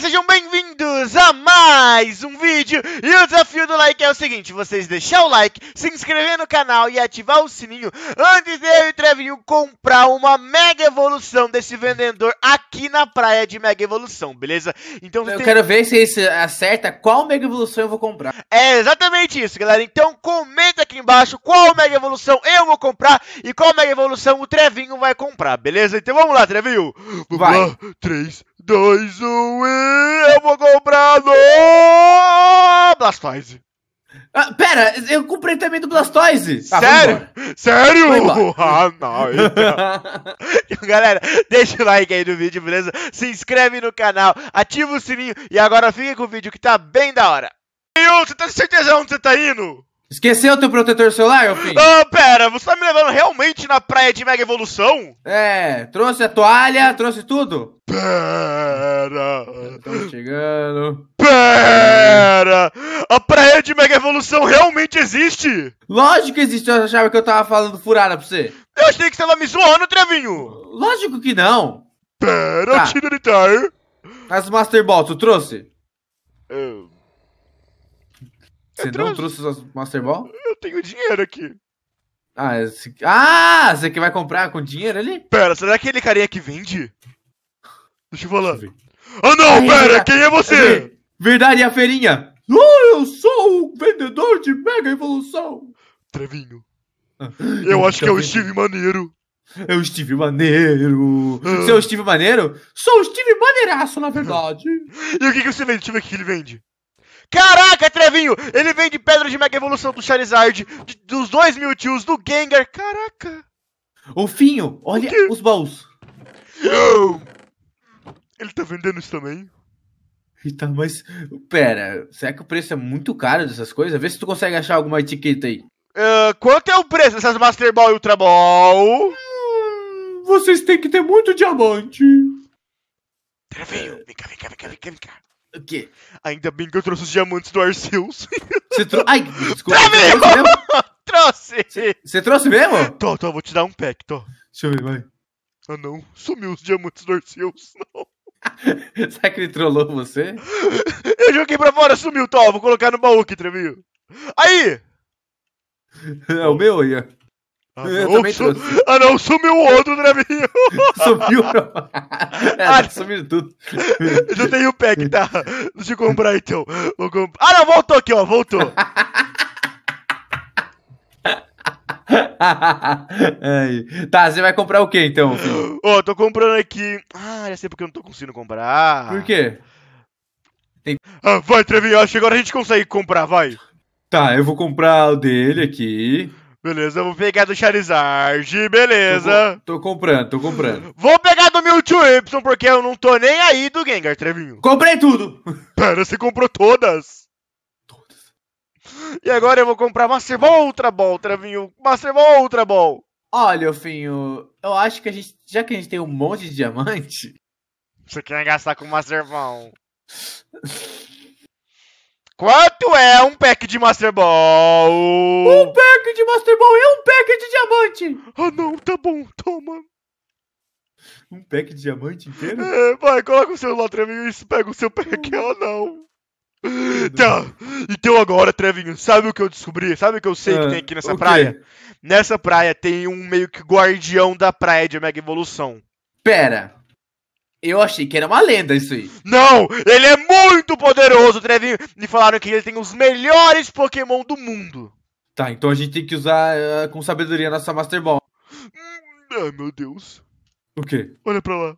sejam bem-vindos a mais um vídeo E o desafio do like é o seguinte, vocês deixar o like, se inscrever no canal e ativar o sininho Antes de eu e o Trevinho comprar uma mega evolução desse vendedor aqui na praia de mega evolução, beleza? Então Eu tem... quero ver se isso acerta qual mega evolução eu vou comprar É exatamente isso, galera, então comenta aqui embaixo qual mega evolução eu vou comprar E qual mega evolução o Trevinho vai comprar, beleza? Então vamos lá, Trevinho vai. três 3, 2, 1 e eu vou comprar no Blastoise. Ah, pera, eu comprei também do Blastoise. Ah, Sério? Sério? Ah, não. Então. então. Galera, deixa o like aí no vídeo, beleza? Se inscreve no canal, ativa o sininho e agora fica com o vídeo que tá bem da hora. E você tá certeza onde você tá indo? Esqueceu o teu protetor solar, ô filho? Ah, pera, você tá me levando realmente na praia de Mega Evolução? É, trouxe a toalha, trouxe tudo? Pera! Estamos chegando. Pera! A praia de Mega Evolução realmente existe? Lógico que existe, eu achava que eu tava falando furada pra você. Eu achei que você tava me zoando, Trevinho! Lógico que não! Pera, tá. tira de As Master Ball, tu trouxe? Eu... Você não trouxe o Master Ball? Eu tenho dinheiro aqui. Ah, é esse... ah, você que vai comprar com dinheiro ali? Pera, será que é aquele carinha que vende? Deixa eu falar. Ah oh, não, pera, é... quem é você? Verdade, a feirinha. Oh, eu sou o vendedor de Mega Evolução. Trevinho. Ah, eu, eu acho que é o Steve Maneiro. É o Steve Maneiro. Ah. o Steve Maneiro? Sou o Steve Maneiraço, na verdade. e o que, que você vende? Deixa eu ver o que ele vende. Caraca, Trevinho! Ele vem de Pedra de Mega Evolução do Charizard, de, dos dois mil tios, do Gengar. Caraca! O Finho, olha os baús. Ele tá vendendo isso também? Eita, mas... Pera, será que o preço é muito caro dessas coisas? Vê se tu consegue achar alguma etiqueta aí. Uh, quanto é o preço dessas Master Ball e Ultra Ball? Hum, vocês têm que ter muito diamante. Trevinho, vem cá, vem cá, vem cá, vem cá, vem cá. O quê? Ainda bem que eu trouxe os diamantes do Arceus. Você trouxe. Ai, desculpa. Você trouxe mesmo? trouxe! Você trouxe mesmo? Tô, tô, vou te dar um pack, tô. Deixa eu ver, vai. Ah não, sumiu os diamantes do Arceus, não. Será que ele trollou você? Eu joguei pra fora, sumiu, tó. Vou colocar no baú aqui, Trevinho. Aí! É o meu, Ian. Tá eu Ah não, sumiu o outro draminho. Né, sumiu. ah, é, tá sumiu tudo. Já tenho o pack, tá? Deixa eu comprar então. Vou comp... Ah não, voltou aqui, ó, voltou. tá, você vai comprar o que então? Ô, oh, tô comprando aqui. Ah, já sei porque eu não tô conseguindo comprar. Por quê? Tem... Ah, vai, Trevinho, acho que agora a gente consegue comprar, vai. Tá, eu vou comprar o dele aqui. Beleza, eu vou pegar do Charizard, beleza. Tô, tô, comprando, tô comprando. Vou pegar do Mewtwo Y, porque eu não tô nem aí do Gengar, Trevinho. Comprei tudo! Pera, você comprou todas? Todas. E agora eu vou comprar Master Ball Ultra Ball, Trevinho. Master Ball Ultra Ball. Olha, Finho, eu acho que a gente. Já que a gente tem um monte de diamante. Você quer gastar com Master Ball? Quanto é um pack de Master Ball? Um pack de Master Ball e um pack de diamante! Ah, não, tá bom, toma. Um pack de diamante inteiro? É, vai, coloca o celular, Trevinho, isso pega o seu pack, ela não. Tá, então agora, Trevinho, sabe o que eu descobri? Sabe o que eu sei ah, que tem aqui nessa praia? Nessa praia tem um meio que guardião da praia de Mega Evolução. Pera, eu achei que era uma lenda isso aí. Não! Ele é muito poderoso, Trevinho! Me falaram que ele tem os melhores Pokémon do mundo. Tá, então a gente tem que usar uh, com sabedoria a nossa Master Ball. Hum, ai, meu Deus. O quê? Olha pra lá.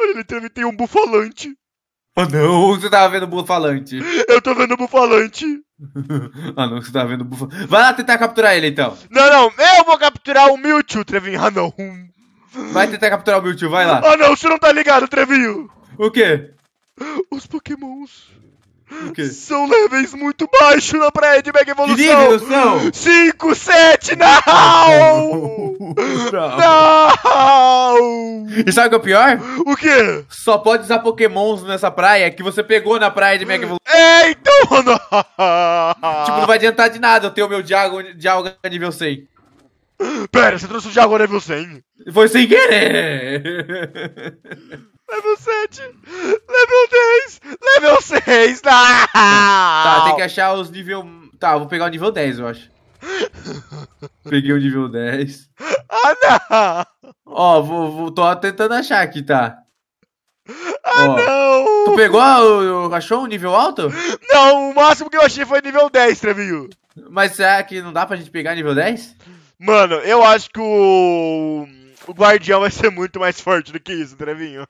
Olha, ele tem, tem um bufalante. Oh, ah não, você tava vendo bufalante. Eu tô vendo bufalante. ah não, você tava vendo bufalante. Vai lá tentar capturar ele então. Não, não, eu vou capturar o Mewtwo, Trevin. Ah não. Vai tentar capturar o Mewtwo, vai lá. Ah oh, não, você não tá ligado, Trevinho! O quê? Os pokémons... São níveis muito baixos na praia de Mega Evolução! Que 5, 7, não! não! E sabe o que é o pior? O quê? Só pode usar pokémons nessa praia que você pegou na praia de Mega Evolução. É, então... tipo, não vai adiantar de nada eu ter o meu Dialga nível 100. Pera, você trouxe o Diagon level 100? Foi sem querer! Level 7, level 10, level 6, não! Tá, tem que achar os nível... Tá, vou pegar o nível 10, eu acho. Peguei o nível 10. Ah, não! Ó, vou, vou, tô tentando achar aqui, tá? Ah, Ó, não! Tu pegou, achou um nível alto? Não, o máximo que eu achei foi nível 10, Trevinho. Mas será que não dá pra gente pegar nível 10? Mano, eu acho que o. O Guardião vai ser muito mais forte do que isso, Trevinho.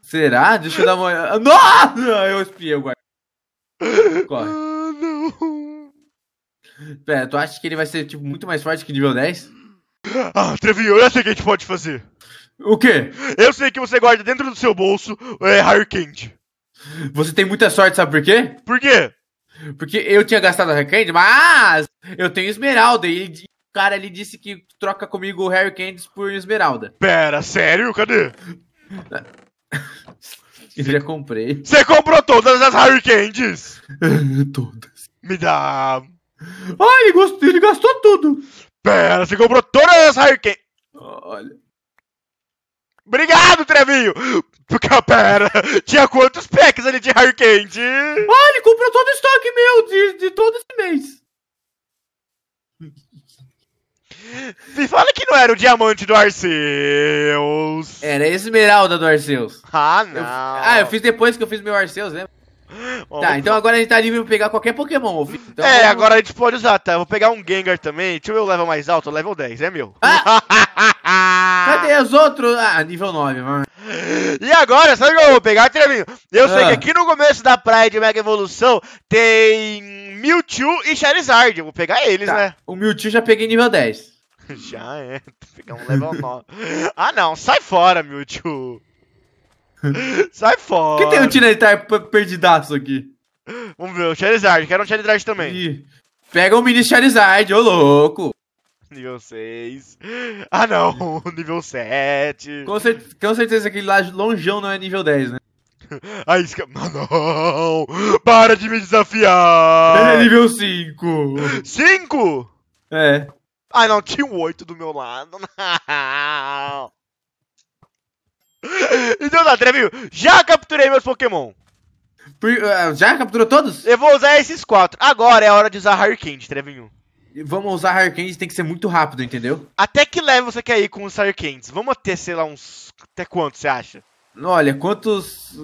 Será? Deixa eu dar uma olhada. Nossa! Eu espiei o Guardião. Corre. Ah, não. Pera, tu acha que ele vai ser tipo, muito mais forte que nível 10? Ah, Trevinho, eu sei o que a gente pode fazer. O quê? Eu sei que você guarda dentro do seu bolso é Harkand. Você tem muita sorte, sabe por quê? Por quê? Porque eu tinha gastado Harkand, mas eu tenho Esmeralda e cara ali disse que troca comigo o Harry Candice por Esmeralda. Pera, sério? Cadê? Eu já comprei. Você comprou todas as Harry Candies? todas. Me dá. Ah, ele, ele gastou tudo. Pera, você comprou todas as Harry Candies. Olha. Obrigado, Trevinho! Porque, pera, tinha quantos packs ali de Harry Candy? Ah, ele comprou todo o estoque meu de, de todo esse mês. Me fala que não era o diamante do Arceus. Era a esmeralda do Arceus. Ah, não. Eu, ah, eu fiz depois que eu fiz meu Arceus, né tá, então agora a gente tá livre pra pegar qualquer Pokémon. Então, é, vamos... agora a gente pode usar, tá? Eu vou pegar um Gengar também. Deixa eu ver o level mais alto, level 10, é meu. Ah! E os outros, ah, nível 9, mano. E agora, sabe o que eu vou pegar, Eu ah. sei que aqui no começo da praia de Mega Evolução tem Mewtwo e Charizard. vou pegar eles, tá. né? O Mewtwo já peguei nível 10. Já é, pegar um level 9. ah não, sai fora, Mewtwo. sai fora. Por que tem um Tyranitar perdidaço aqui? Vamos ver, o Charizard, quero um Charizard também. pega o um mini Charizard, ô louco nível 6. Ah não, nível 7. Com, cer com certeza aquele lá longeão não é nível 10, né? A isca. Não! Para de me desafiar! Ele é nível 5! 5? É. Ah não, tinha um 8 do meu lado. Não. Então tá, Trevinho, já capturei meus Pokémon. Eh, já capturou todos? Eu vou usar esses quatro. Agora é a hora de usar Hurricane, Trevinho vamos usar Hurricanes, tem que ser muito rápido, entendeu? Até que level você quer ir com os Hurricanes? Vamos até, sei lá, uns. Até quanto você acha? Olha, quantos.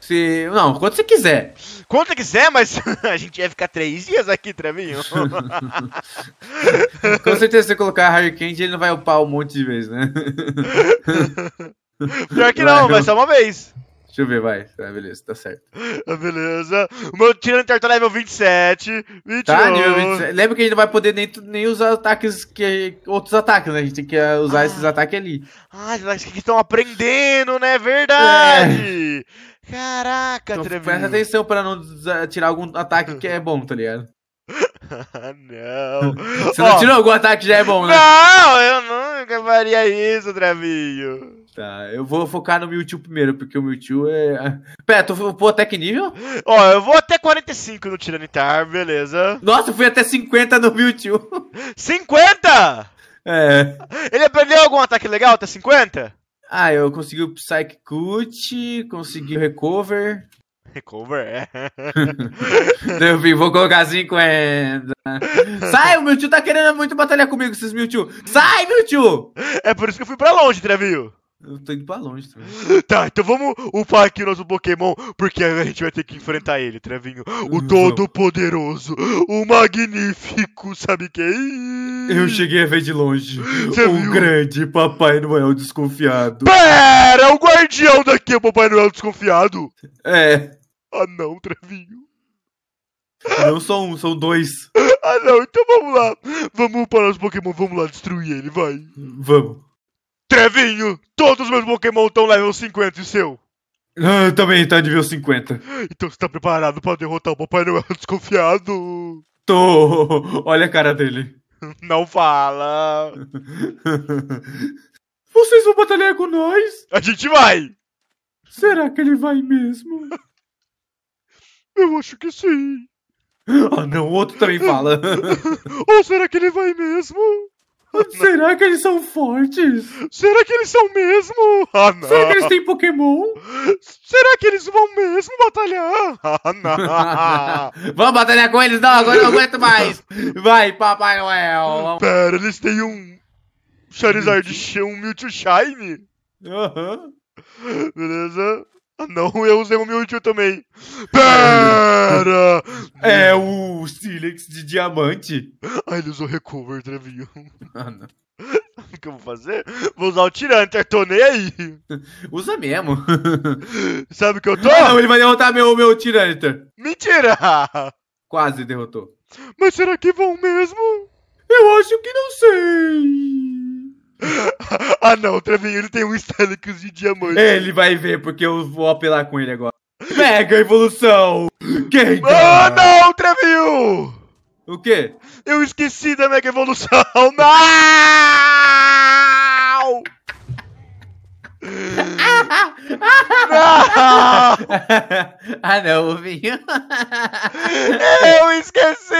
Se... Não, quanto você quiser. Quanto você quiser, mas a gente ia ficar três dias aqui, Trevinho. com certeza, se você colocar Hurricane, ele não vai upar um monte de vez, né? Pior que não, vai, mas só uma vez. Deixa eu ver, vai. Ah, beleza, tá certo. Ah, beleza. É o tá, meu Tirano Tartar level 27. 28. Tá, nível 27. Lembra que a gente não vai poder nem, nem usar ataques que. outros ataques, né? A gente tem que ah, usar ah. esses ataques ali. Ah, eles que estão aprendendo, né? Verdade! É. Caraca, então, Trevinho. Presta atenção pra não tirar algum ataque que é bom, tá ligado? Ah, não. Você oh. não tirou algum ataque que já é bom, né? Não, eu nunca faria isso, Trevinho. Tá, eu vou focar no Mewtwo primeiro, porque o Mewtwo é. é Pera, tu vou até que nível? Ó, eu vou até 45 no Tiranitar, beleza. Nossa, eu fui até 50 no Mewtwo. 50? É. Ele aprendeu algum ataque legal até 50? Ah, eu consegui o Psychic Cut, consegui o Recover. Recover, é. eu vi, vou colocar 50. É. Sai, o Mewtwo tá querendo muito batalhar comigo, esses Mewtwo. Sai, Mewtwo! É por isso que eu fui pra longe, Trevio. Eu tô indo pra longe também. Tá, então vamos upar aqui o nosso Pokémon, porque a gente vai ter que enfrentar ele, Trevinho. O Todo-Poderoso, o Magnífico, sabe quem? Eu cheguei a ver de longe. Você o viu? grande Papai Noel desconfiado. Pera, o guardião daqui é o Papai Noel desconfiado? É. Ah não, Trevinho. Não são um, são dois. Ah não, então vamos lá. Vamos upar nosso Pokémon, vamos lá destruir ele, vai. Vamos. Trevinho, todos os meus Pokémon estão level 50 e seu. Ah, também tá nível 50. Então você tá preparado pra derrotar o Papai Noel desconfiado? Tô. Olha a cara dele. Não fala. Vocês vão batalhar com nós? A gente vai! Será que ele vai mesmo? Eu acho que sim. Ah, não, o outro também fala. Ou será que ele vai mesmo? Será que eles são fortes? Será que eles são mesmo? Ah, não. Será que eles têm Pokémon? Será que eles vão mesmo batalhar? Ah, não. Vamos batalhar com eles? Não, agora eu não aguento mais. Vai, Papai Noel. Pera, eles têm um Charizard, uhum. um Mewtwo Shine? Aham. Beleza? Não, eu usei o Mewtwo também. Pera! É o Silex de diamante. Ah, ele usou Recover, Trevinho. Tá ah, não. O que eu vou fazer? Vou usar o Tiranter, tô nem aí. Usa mesmo. Sabe o que eu tô? Ah, não, ele vai derrotar meu, meu Tiranter. Mentira! Quase derrotou. Mas será que vão mesmo? Eu acho que não sei. ah não, o ele tem um Stelicus de diamante. Ele vai ver, porque eu vou apelar com ele agora. Mega evolução! Quem Ah não, Trevinho! O quê? Eu esqueci da mega evolução! Não! ah, não, o vinho. eu esqueci!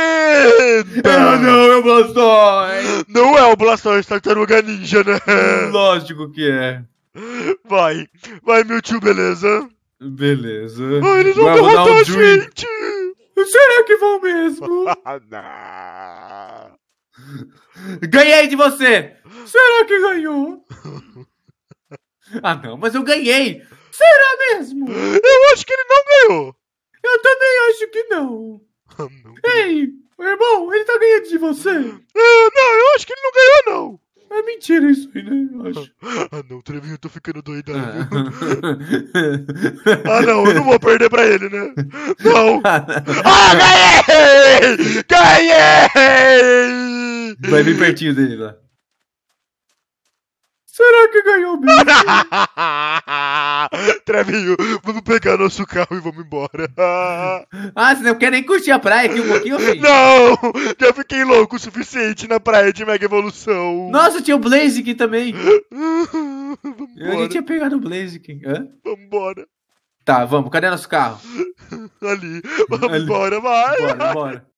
Ah, não, é o Blastoise! Não é o Blastoise, é tartaruga ninja, né? Lógico que é. Vai, vai, meu tio, beleza? Beleza. Mas ah, eles vão derrotar um a gente! Será que vão mesmo? Ah, Ganhei de você! Será que ganhou? Ah, não, mas eu ganhei! Será mesmo? Eu acho que ele não ganhou! Eu também acho que não! Ah, Ei, irmão, ele tá ganhando de você! Ah, não, eu acho que ele não ganhou, não! É mentira isso aí, né? Eu acho. Ah, não, Trevinho, eu tô ficando doido. Ah. ah, não, eu não vou perder pra ele, né? Não! Ah, ah, ganhei! Ganhei! Vai vir pertinho dele lá. Será que ganhou o bicho? Trevinho, vamos pegar nosso carro e vamos embora. ah, você não quer nem curtir a praia aqui um pouquinho, filho? Não! Já fiquei louco o suficiente na praia de Mega Evolução. Nossa, tinha o Blaze aqui também. Eu nem tinha pegado o Blaze aqui. embora. Tá, vamos. Cadê nosso carro? Ali. Vamos embora, vai. Bora, bora.